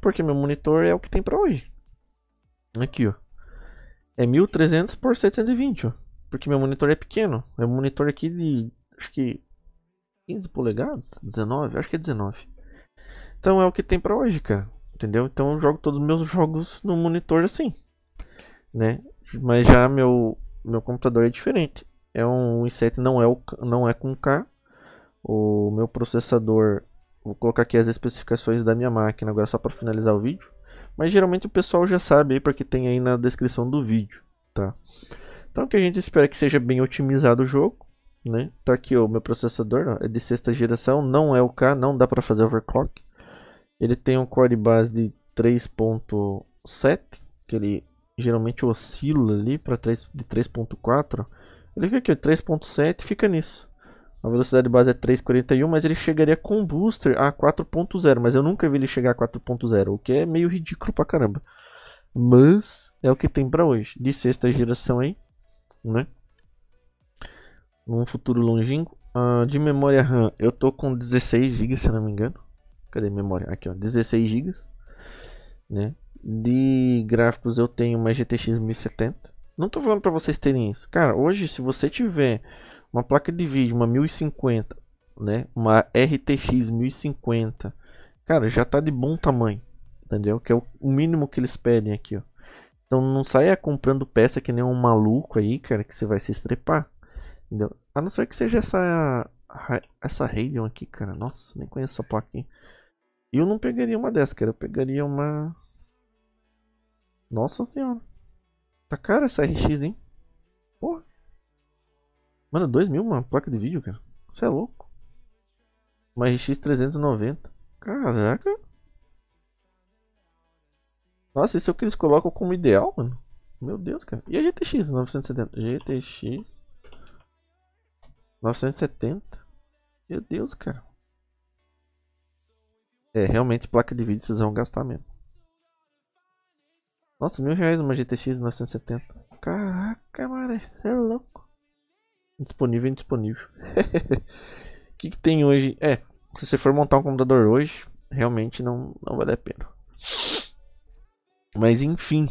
porque meu monitor é o que tem para hoje. Aqui, ó. É 1300 por 720, ó. Porque meu monitor é pequeno. É um monitor aqui de. Acho que. 15 polegadas? 19? Acho que é 19. Então é o que tem pra hoje, cara. Entendeu? Então eu jogo todos os meus jogos no monitor assim. Né? Mas já meu, meu computador é diferente. É um i7, não é, o, não é com K. O meu processador. Vou colocar aqui as especificações da minha máquina agora só para finalizar o vídeo. Mas geralmente o pessoal já sabe aí porque tem aí na descrição do vídeo, tá? Então o que a gente espera que seja bem otimizado o jogo, né? Tá aqui o meu processador, ó, é de sexta geração, não é o K, não dá para fazer overclock. Ele tem um core base de 3.7, que ele geralmente oscila ali para 3 de 3.4. Ele fica aqui 3.7, fica nisso. A velocidade base é 3.41, mas ele chegaria com um booster a 4.0, mas eu nunca vi ele chegar a 4.0, o que é meio ridículo pra caramba. Mas é o que tem para hoje, de sexta geração aí né? Num futuro longínquo. Uh, de memória RAM, eu tô com 16 GB, se não me engano. Cadê memória? Aqui, ó, 16 GB, né? De gráficos eu tenho uma GTX 1070. Não tô falando para vocês terem isso. Cara, hoje se você tiver uma placa de vídeo, uma 1050, né? Uma RTX 1050, cara, já tá de bom tamanho, entendeu? Que é o mínimo que eles pedem aqui, ó. Então não saia comprando peça que nem um maluco aí, cara, que você vai se estrepar. Entendeu? A não ser que seja essa essa Radeon aqui, cara. Nossa, nem conheço essa placa aqui. Eu não pegaria uma dessa, cara. Eu pegaria uma... Nossa senhora. Tá cara essa RX, hein? Porra. Mano, 2 mil uma placa de vídeo, cara. Você é louco. Uma RX 390. Caraca. Nossa, isso é o que eles colocam como ideal, mano. Meu Deus, cara. E a GTX 970? GTX 970? Meu Deus, cara. É, realmente placa de vídeo vocês vão gastar mesmo. Nossa, mil reais uma GTX 970. Caraca, mano, isso é louco. Disponível indisponível. O que, que tem hoje? É, se você for montar um computador hoje, realmente não, não vale a pena. Mas enfim.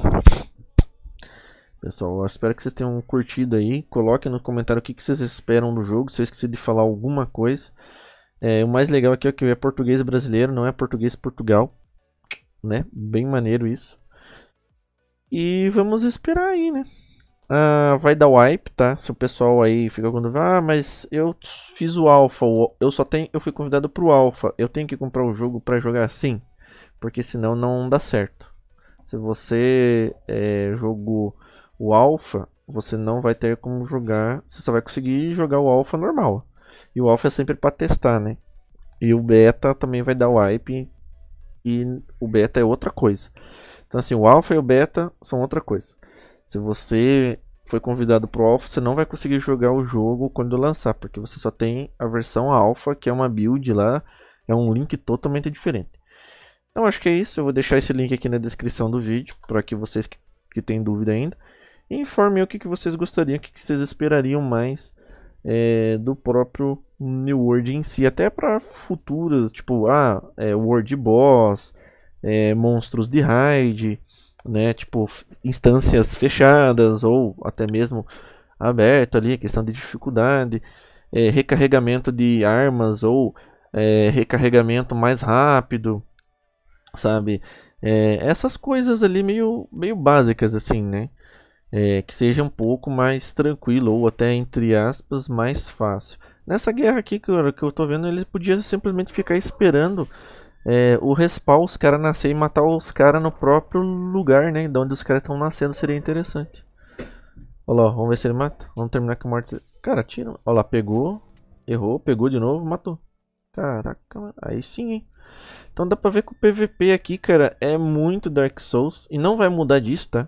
Pessoal, eu espero que vocês tenham curtido aí. Coloquem no comentário o que, que vocês esperam do jogo. Se eu esqueci de falar alguma coisa. É, o mais legal aqui é que é português brasileiro, não é português Portugal. Né? Bem maneiro isso. E vamos esperar aí, né? Ah, vai dar wipe, tá? Se o pessoal aí fica quando ah, mas eu fiz o alpha, eu só tenho, eu fui convidado pro alpha, eu tenho que comprar o jogo para jogar assim, porque senão não dá certo. Se você é, jogou o Alpha, você não vai ter como jogar. Você só vai conseguir jogar o Alpha normal. E o Alpha é sempre para testar, né? E o Beta também vai dar wipe. E o Beta é outra coisa. Então, assim, o Alpha e o Beta são outra coisa. Se você foi convidado pro Alpha, você não vai conseguir jogar o jogo quando lançar, porque você só tem a versão Alpha, que é uma build lá, é um link totalmente diferente. Então acho que é isso. Eu vou deixar esse link aqui na descrição do vídeo para que vocês que, que têm dúvida ainda informem o que, que vocês gostariam, o que, que vocês esperariam mais é, do próprio New World em si, até para futuras, tipo, ah, é, World Boss, é, monstros de raid, né, tipo, instâncias fechadas ou até mesmo aberto ali, questão de dificuldade, é, recarregamento de armas ou é, recarregamento mais rápido, sabe? É, essas coisas ali meio, meio básicas, assim, né? É, que seja um pouco mais tranquilo, ou até, entre aspas, mais fácil. Nessa guerra aqui, cara, que eu tô vendo, ele podia simplesmente ficar esperando é, o respawn, os caras nascer e matar os caras no próprio lugar, né? De onde os caras estão nascendo seria interessante. Olha lá, vamos ver se ele mata. Vamos terminar com a morte. Cara, tira. Olha lá, pegou, errou, pegou de novo, matou. Caraca, aí sim, hein? Então dá pra ver que o PVP aqui, cara, é muito Dark Souls. E não vai mudar disso, tá?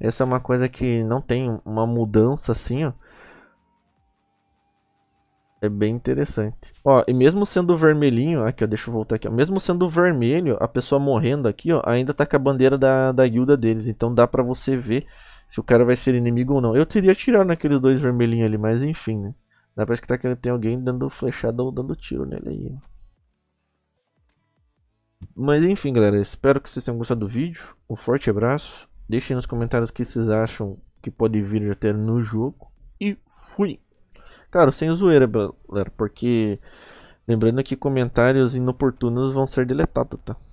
Essa é uma coisa que não tem uma mudança assim, ó. É bem interessante. Ó, e mesmo sendo vermelhinho, aqui ó, deixa eu voltar aqui, ó. Mesmo sendo vermelho, a pessoa morrendo aqui, ó, ainda tá com a bandeira da, da guilda deles. Então dá pra você ver se o cara vai ser inimigo ou não. Eu teria tirado naqueles dois vermelhinhos ali, mas enfim, né? Dá pra escutar que tem alguém dando flechada ou dando tiro nele aí, ó. Né? Mas enfim, galera, espero que vocês tenham gostado do vídeo. Um forte abraço. Deixem nos comentários o que vocês acham que pode vir até no jogo. E fui! Claro, sem zoeira, galera, porque lembrando que comentários inoportunos vão ser deletados, tá?